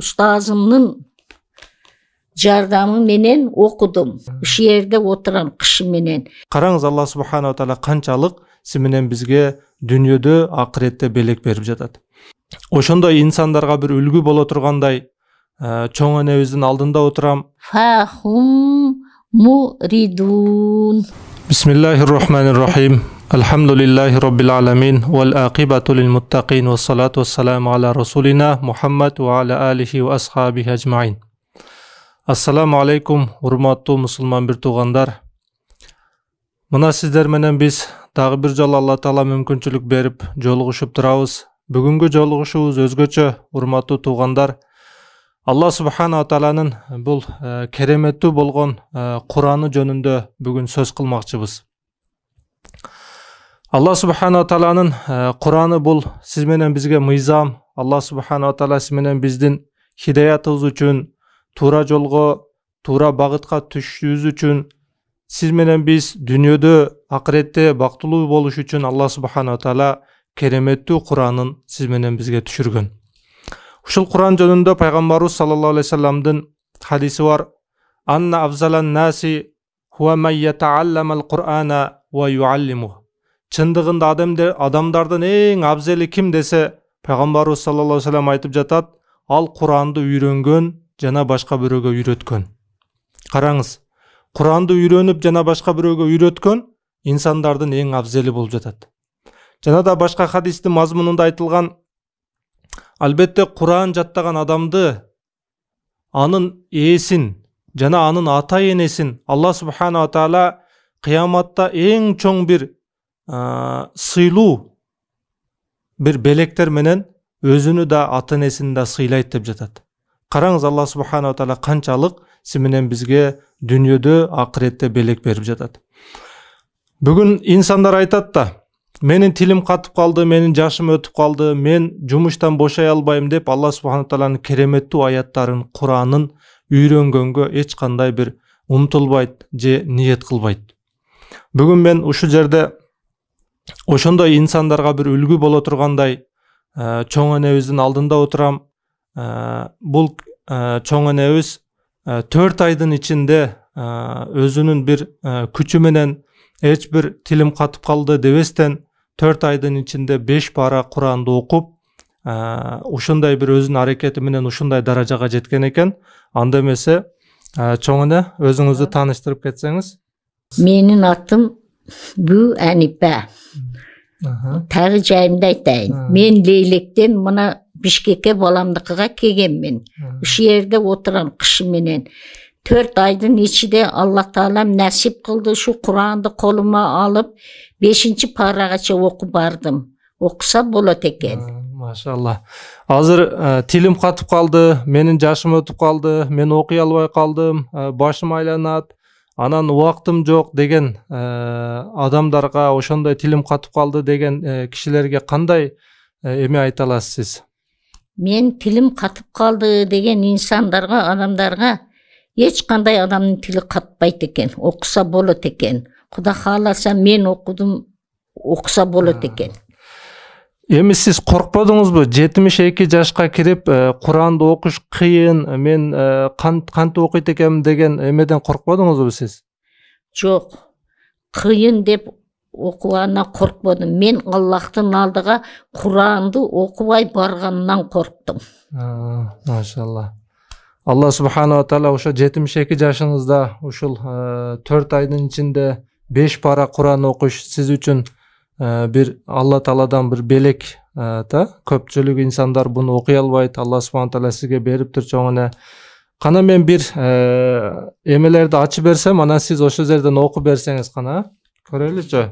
ұстазымның менен оқыдым үш жерде отырам менен қараңыз алла субханала тағала қаншалық сіменен бізге дүниеде ақыретте белек беріп жатады. ошондой инсандарға бір үлгі бола тұрғандай ә, чоң энебиздин алдында отурам фахум муридун бисмиллахи рахманир рахим الحمد لله رب العالمين والآقبة للمتقين ва мына сіздер менен биз дагы бир жолу алла таала мүмкүнчүлүк берип жолугушуп турабыз бүгүнкү жолугушуубуз өзгөчө урматтуу туугандар алла субханала тааланын бул кереметтүү болгон кураны жөнүндө бүгүн сөз кылмакчыбыз алла субханала тағаланың э, құраны бұл сізменен бізге мыйзам алла субханала тағала сізменен біздің хидаятыбыз үшін тура жолғы, тура бағытқа түшүүбүз үчүн сиз менен биз дүйнөдө акыретте бактылуу болуш үчүн алла субханала тағала кереметтүү куранын сиз менен бизге түшүргөн Құран куран жөнүндө пайгамбарыбыз саллаллаху алейхи бар анна абзалан наси хуа ман шындығында адамде адамдардан ең абзелі кім десе пайғамбарымыз саллаллаху алейхи айтып жатат ал құранды үйренген жана башқа біреуге үйреткен қараңыз құранды үйреніп жана башқа біреуге үйреткен инсандардың ең абзелі болып жатат жана да башка хадистің мазмұнында айтылған албетте құран жаттаған адамды анын ээсин жана анын ата энесин алла субханала таала қияматта ең чоң бір сыйлуу бир белектер менен өзүнү да ата энесин да сыйлайт деп жатат караңыз алла субханала таала канчалык сиз менен бизге дүйнөдө акыретте белек берип жатат бүгүн инсандар айтат да менин тилим катып калды менин жашым өтүп калды мен жумуштан бошой албайм деп алла субхана тааланын кереметтүү аяттарын куранын үйрөнгөнгө эч кандай бир умтулбайт же ниет кылбайт бүгүн мен ушул жерде ошондой инсандарга бир үлгү боло тургандай э, чоң энебиздин алдында отурам э, бул э, чоң энебиз төрт айдын ичинде өзүнүн бир күчү менен эч бир тилим катып калды дебестен төрт айдын ичинде беш пара куранды окуп ушундай бир өзүнүн аракети менен ушундай даражага жеткен экен анда эмесе чоң эне өзүңүздү тааныштырып кетсеңиз менин атым Бұл әнипә тағы айтайын мен лейлектен мына бішкекке баламдыкыга келгенмин үш жерде отырам кышы менен төрт айдың ичинде аллах таалам насип қылды. Шу куранды қолыма алып бешинчи парагача оқып бардым оқыса болот экен машалла азыр тілім қатып қалды, менің менин жашым өтіп қалды мен оқи албай қалдым, башым айланат анан убактым жок деген э, адамдарга ошондой тилим катып калды деген э, кишилерге кандай э, эме айта аласыз сиз мен тилим катып калды деген инсандарга адамдарга эч кандай адамдын тили катпайт экен окуса болот экен куда кааласа мен окудум окуса болот экен эми сиз коркподуңузбу жетимиш эки жашка кирип құранды оқыш, қиын, мен қанты окуйт экенмин деген эмеден коркподуңузбу сіз? Жоқ. қиын деп оқуана қорқпадым. мен Аллахтың алдыға құранды окубай барғаннан қорқтым. машалла алла субханала таала ошо жетимиш эки жашыңызда ушул төрт айдын ичинде беш пара құран окуш сіз үшін. Э, бір алла тааладан бір белек э, та көпчүлүк инсандар буну оқи албайды, алла субхан таала сизге бериптир чоң эле қана мен бир емелерді э, ачып берсем анан сіз ошол жерден окуп берсеңиз кана көрөлүчү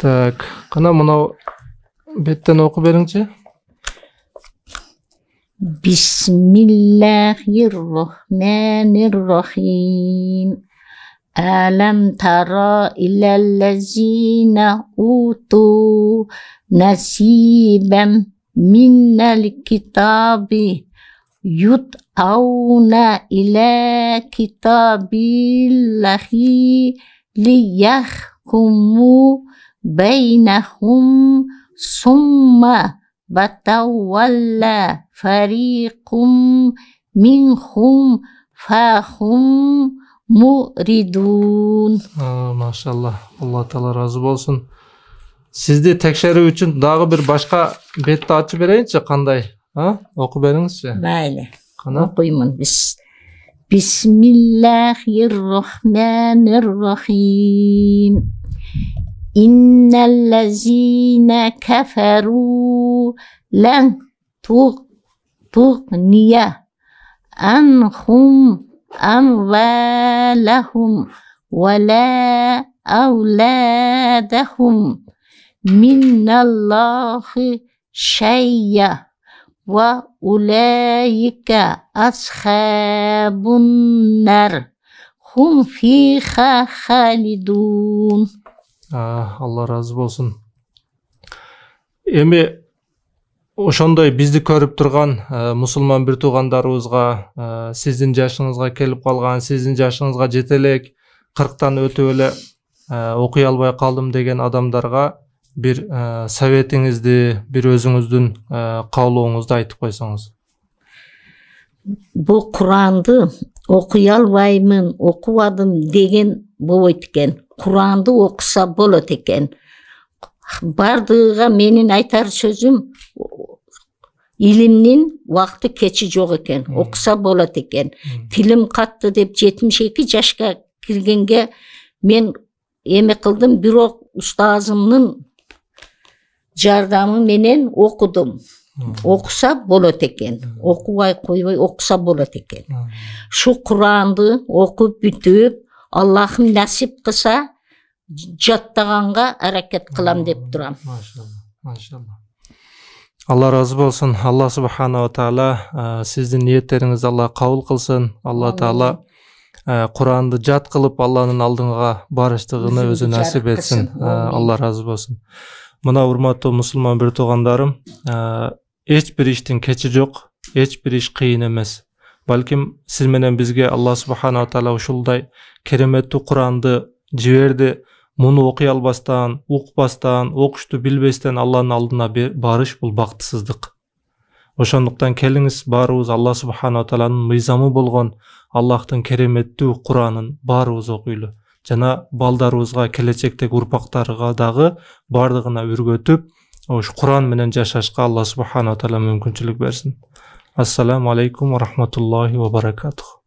так қана мынау беттен оқып беріңізші бисмиллахи рахманир рахим ألم تر إلى الذين أوتوا نصيبا من الكتاب يدعون إلى كتاب الله ليحكموا بينهم ثم بتولى فريق منهم فهم муридун машалла алла тағала разы болсын Сізді тәкшәрі үшін дағы бір башқа бетті ашып берейінші қандай а оқып беріңізші мәйлі оқимын біз бисмиллахи рахманир рахим инналлазина кафару лән ния أموالهم ولا أولادهم من الله شيئا وأولئك أصحاب النار هم فيها خالدون آه ah, الله razı olsun. ошондой бизди көрүп турган э, мусулман бир туугандарыбызга э, сиздин жашыңызга келип калган сиздин жашыңызга жете элек кырктан өтүп эле э, окуй албай калдым деген адамдарга бир советиңизди бир өзүңүздүн каалооңузду айтып койсоңуз бул куранды окуй албаймын окубадым деген болбойт экен куранды окуса болот экен баардыгыга менин айтар сөзүм илимнин уақыты кечи жоқ екен, оқыса болот екен. Тілім қатты деп 72 эки жашка киргенге мен эме қылдым, бирок ұстазымның жардамы менен оқыдым, оқыса болот екен. окубай койбой оқыса болот екен. ушу куранды окуп бүтүп аллахым насип қыса, жаттағанға әрекет қылам деп тұрам алла разы болсын алла субханала тағала ә, сіздің ниеттеріңізді алла қабыл қылсын алла тағала ә, құранды жат қылып алланың алдыңға барыштығыны өзі нәсіп етсін ә, алла разы болсын мына урматтуу мұсылман бір туугандарым эч бир иштин кечи жок эч бир иш кыйын эмес балким сиз менен бизге алла субханала таала ұшылдай, кереметті құранды жіберді мұны оқи албастан ұқпастан оқышты билбестен алланын алдына барыш бұл бақытсыздық ошондуктан келиңиз баарыбыз алла субханала тааланын мыйзамы болгон аллахтын кереметтүү куранын баарыбыз окуйлу жана балдарыбызга келечектеги урпактарга дагы баардыгына үргөтүп ушу куран менен жашашка алла субханала таала мүмкүнчүлүк берсин ассаламу алейкум ва рахматуллахи ва баракатух